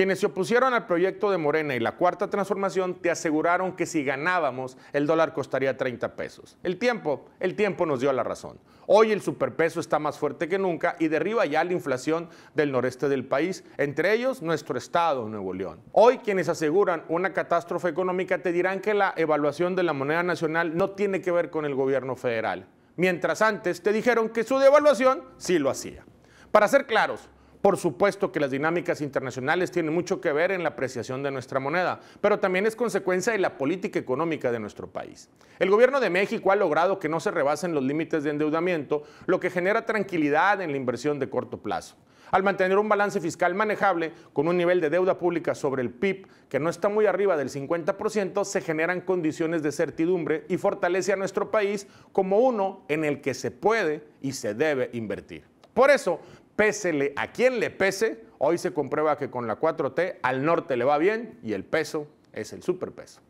Quienes se opusieron al proyecto de Morena y la cuarta transformación te aseguraron que si ganábamos, el dólar costaría 30 pesos. El tiempo, el tiempo nos dio la razón. Hoy el superpeso está más fuerte que nunca y derriba ya la inflación del noreste del país, entre ellos nuestro estado, Nuevo León. Hoy quienes aseguran una catástrofe económica te dirán que la evaluación de la moneda nacional no tiene que ver con el gobierno federal, mientras antes te dijeron que su devaluación sí lo hacía. Para ser claros, por supuesto que las dinámicas internacionales tienen mucho que ver en la apreciación de nuestra moneda, pero también es consecuencia de la política económica de nuestro país. El gobierno de México ha logrado que no se rebasen los límites de endeudamiento, lo que genera tranquilidad en la inversión de corto plazo. Al mantener un balance fiscal manejable, con un nivel de deuda pública sobre el PIB que no está muy arriba del 50%, se generan condiciones de certidumbre y fortalece a nuestro país como uno en el que se puede y se debe invertir. Por eso, pésele a quien le pese, hoy se comprueba que con la 4T al norte le va bien y el peso es el superpeso.